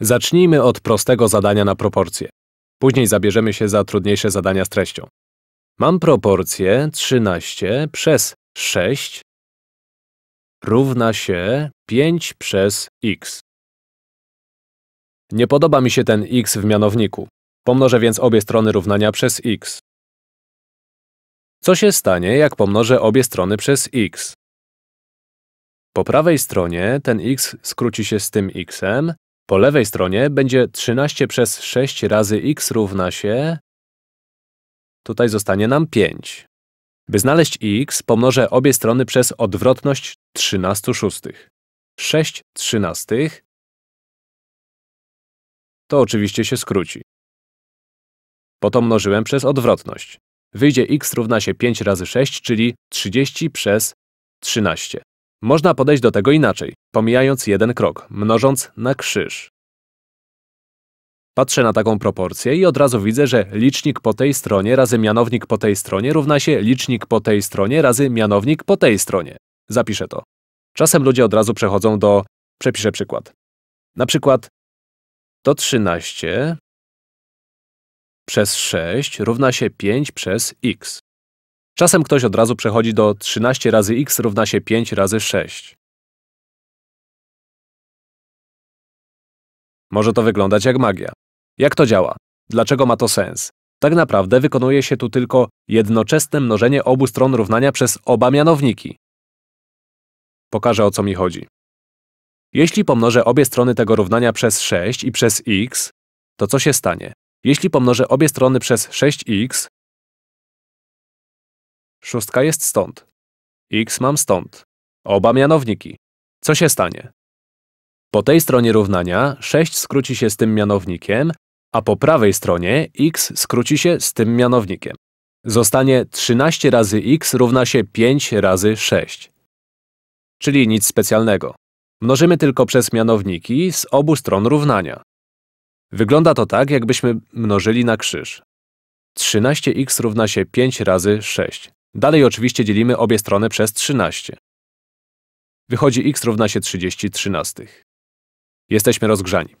Zacznijmy od prostego zadania na proporcje. Później zabierzemy się za trudniejsze zadania z treścią. Mam proporcję 13 przez 6 równa się 5 przez x. Nie podoba mi się ten x w mianowniku. Pomnożę więc obie strony równania przez x. Co się stanie, jak pomnożę obie strony przez x? Po prawej stronie ten x skróci się z tym xem, po lewej stronie będzie 13 przez 6 razy x równa się... Tutaj zostanie nam 5. By znaleźć x, pomnożę obie strony przez odwrotność 13 szóstych. 6 trzynastych to oczywiście się skróci. Potem mnożyłem przez odwrotność. Wyjdzie x równa się 5 razy 6, czyli 30 przez 13. Można podejść do tego inaczej, pomijając jeden krok, mnożąc na krzyż. Patrzę na taką proporcję i od razu widzę, że licznik po tej stronie razy mianownik po tej stronie równa się licznik po tej stronie razy mianownik po tej stronie. Zapiszę to. Czasem ludzie od razu przechodzą do... Przepiszę przykład. Na przykład to 13 przez 6 równa się 5 przez x. Czasem ktoś od razu przechodzi do 13 razy x równa się 5 razy 6. Może to wyglądać jak magia. Jak to działa? Dlaczego ma to sens? Tak naprawdę wykonuje się tu tylko jednoczesne mnożenie obu stron równania przez oba mianowniki. Pokażę o co mi chodzi. Jeśli pomnożę obie strony tego równania przez 6 i przez x, to co się stanie? Jeśli pomnożę obie strony przez 6x, Szóstka jest stąd. X mam stąd. Oba mianowniki. Co się stanie? Po tej stronie równania 6 skróci się z tym mianownikiem, a po prawej stronie x skróci się z tym mianownikiem. Zostanie 13 razy x równa się 5 razy 6. Czyli nic specjalnego. Mnożymy tylko przez mianowniki z obu stron równania. Wygląda to tak, jakbyśmy mnożyli na krzyż. 13x równa się 5 razy 6. Dalej oczywiście dzielimy obie strony przez 13. Wychodzi x równa się 30 trzynastych. Jesteśmy rozgrzani.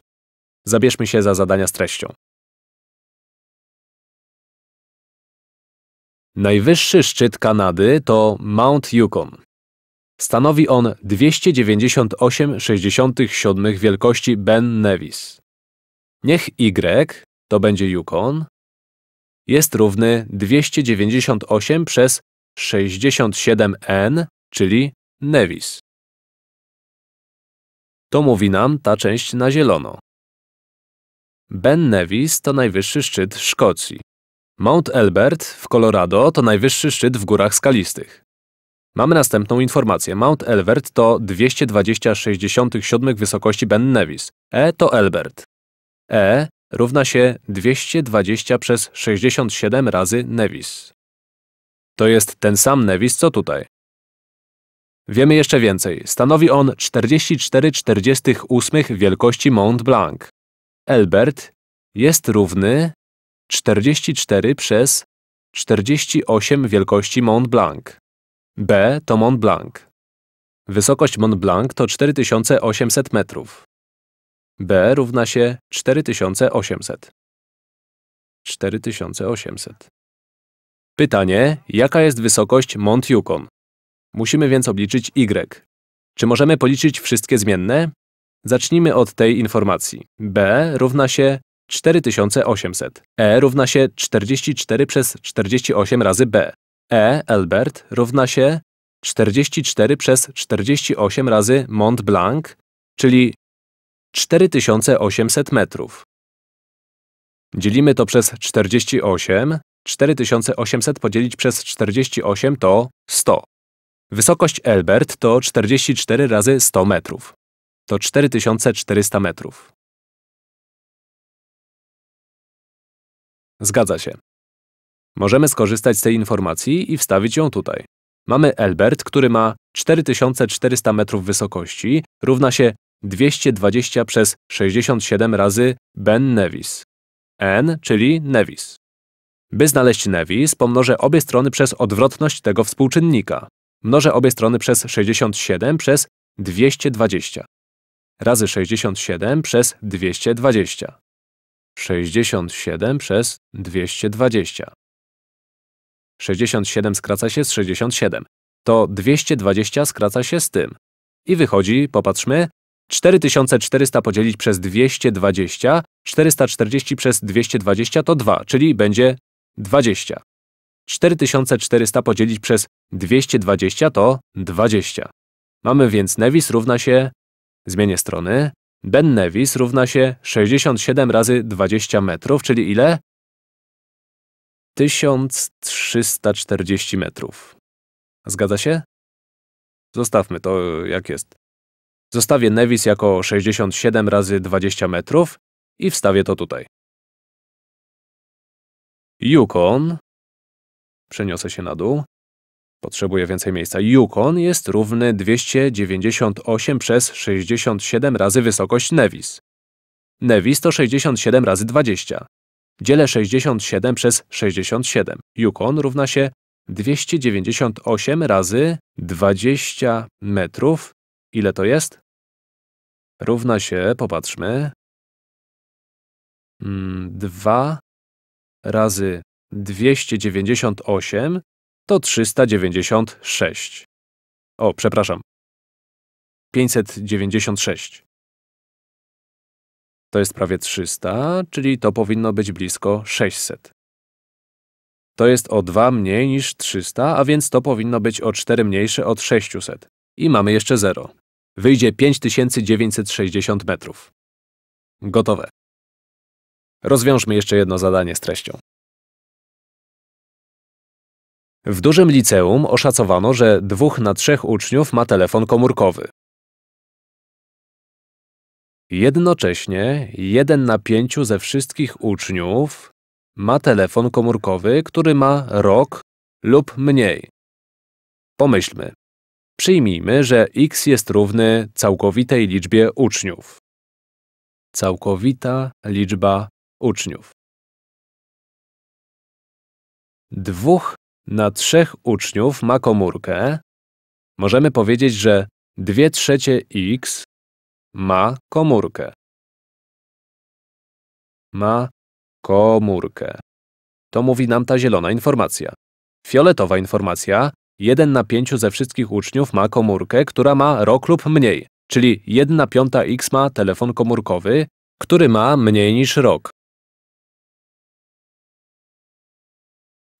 Zabierzmy się za zadania z treścią. Najwyższy szczyt Kanady to Mount Yukon. Stanowi on 298,67 wielkości Ben Nevis. Niech y to będzie Yukon, jest równy 298 przez 67N, czyli Nevis. To mówi nam ta część na zielono. Ben Nevis to najwyższy szczyt Szkocji. Mount Elbert w Colorado to najwyższy szczyt w górach skalistych. Mamy następną informację. Mount Elbert to 220,67 wysokości Ben Nevis. E to Elbert. E równa się 220 przez 67 razy Nevis. To jest ten sam Nevis, co tutaj. Wiemy jeszcze więcej. Stanowi on 44,48 wielkości Mont Blanc. Elbert jest równy 44 przez 48 wielkości Mont Blanc. B to Mont Blanc. Wysokość Mont Blanc to 4800 metrów. B równa się 4800. 4800. Pytanie, jaka jest wysokość Mont Yukon? Musimy więc obliczyć y. Czy możemy policzyć wszystkie zmienne? Zacznijmy od tej informacji. b równa się 4800. e równa się 44 przez 48 razy b. e Albert równa się 44 przez 48 razy Mont Blanc, czyli 4800 metrów. Dzielimy to przez 48, 4800 podzielić przez 48 to 100. Wysokość Elbert to 44 razy 100 metrów. To 4400 metrów. Zgadza się. Możemy skorzystać z tej informacji i wstawić ją tutaj. Mamy Elbert, który ma 4400 metrów wysokości, równa się 220 przez 67 razy Ben Nevis. N, czyli Nevis. By znaleźć Nevis, pomnożę obie strony przez odwrotność tego współczynnika. Mnożę obie strony przez 67 przez 220. Razy 67 przez 220. 67 przez 220. 67 skraca się z 67. To 220 skraca się z tym. I wychodzi, popatrzmy, 4400 podzielić przez 220, 440 przez 220 to 2, czyli będzie 20. 4400 podzielić przez 220 to 20. Mamy więc Nevis równa się, zmienię strony, Ben Nevis równa się 67 razy 20 metrów, czyli ile? 1340 metrów. Zgadza się? Zostawmy to jak jest. Zostawię Nevis jako 67 razy 20 metrów i wstawię to tutaj. Yukon, przeniosę się na dół, potrzebuję więcej miejsca. Yukon jest równy 298 przez 67 razy wysokość Nevis. Nevis to 67 razy 20. Dzielę 67 przez 67. Yukon równa się 298 razy 20 metrów. Ile to jest? Równa się, popatrzmy, 2 mm, razy 298 to 396. O, przepraszam. 596. To jest prawie 300, czyli to powinno być blisko 600. To jest o 2 mniej niż 300, a więc to powinno być o 4 mniejsze od 600. I mamy jeszcze 0. Wyjdzie 5960 metrów. Gotowe. Rozwiążmy jeszcze jedno zadanie z treścią. W dużym liceum oszacowano, że dwóch na trzech uczniów ma telefon komórkowy. Jednocześnie jeden na pięciu ze wszystkich uczniów ma telefon komórkowy, który ma rok lub mniej. Pomyślmy. Przyjmijmy, że x jest równy całkowitej liczbie uczniów. Całkowita liczba uczniów. Dwóch na trzech uczniów ma komórkę. Możemy powiedzieć, że dwie trzecie x ma komórkę. Ma komórkę. To mówi nam ta zielona informacja. Fioletowa informacja. 1 na 5 ze wszystkich uczniów ma komórkę, która ma rok lub mniej, czyli 1 na 5 x ma telefon komórkowy, który ma mniej niż rok.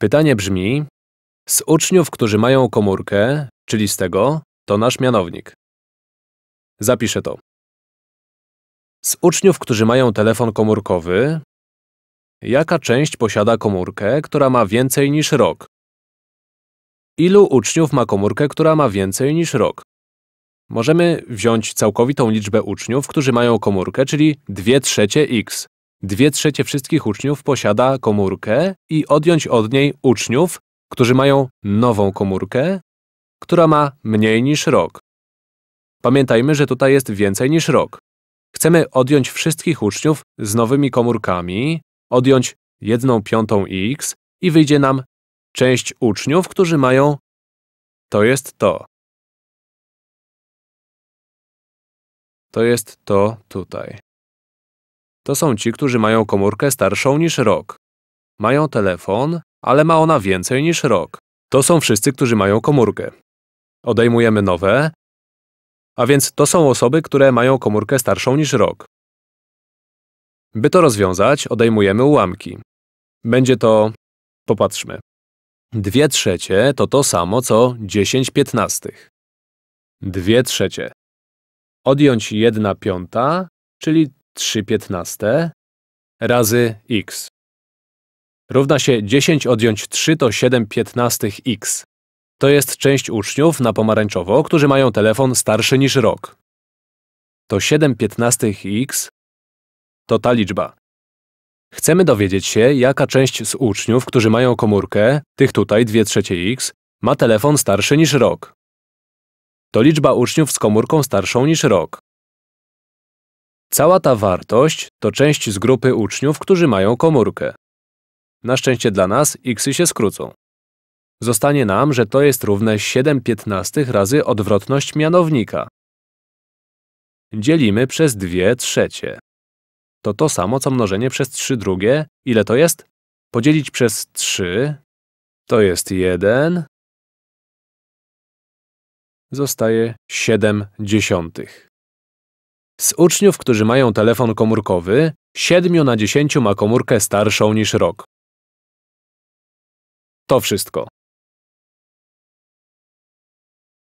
Pytanie brzmi: Z uczniów, którzy mają komórkę, czyli z tego, to nasz mianownik. Zapiszę to. Z uczniów, którzy mają telefon komórkowy, jaka część posiada komórkę, która ma więcej niż rok? Ilu uczniów ma komórkę, która ma więcej niż rok? Możemy wziąć całkowitą liczbę uczniów, którzy mają komórkę, czyli 2 trzecie x. Dwie trzecie wszystkich uczniów posiada komórkę i odjąć od niej uczniów, którzy mają nową komórkę, która ma mniej niż rok. Pamiętajmy, że tutaj jest więcej niż rok. Chcemy odjąć wszystkich uczniów z nowymi komórkami, odjąć 1 piątą x i wyjdzie nam część uczniów, którzy mają… To jest to. To jest to tutaj. To są ci, którzy mają komórkę starszą niż rok. Mają telefon, ale ma ona więcej niż rok. To są wszyscy, którzy mają komórkę. Odejmujemy nowe, a więc to są osoby, które mają komórkę starszą niż rok. By to rozwiązać, odejmujemy ułamki. Będzie to… popatrzmy. 2 trzecie to to samo, co 10 piętnastych. 2 trzecie. Odjąć 1 piąta, czyli 3 piętnaste razy x równa się 10 odjąć 3 to 7 piętnastych x. To jest część uczniów na pomarańczowo, którzy mają telefon starszy niż rok. To 7 piętnastych x to ta liczba. Chcemy dowiedzieć się, jaka część z uczniów, którzy mają komórkę, tych tutaj 2 trzecie x, ma telefon starszy niż rok. To liczba uczniów z komórką starszą niż rok. Cała ta wartość to część z grupy uczniów, którzy mają komórkę. Na szczęście dla nas xy się skrócą. Zostanie nam, że to jest równe 7 piętnastych razy odwrotność mianownika. Dzielimy przez 2 trzecie. To to samo, co mnożenie przez 3 drugie. Ile to jest? Podzielić przez 3 to jest 1. Zostaje 7 dziesiątych. Z uczniów, którzy mają telefon komórkowy, 7 na 10 ma komórkę starszą niż rok. To wszystko.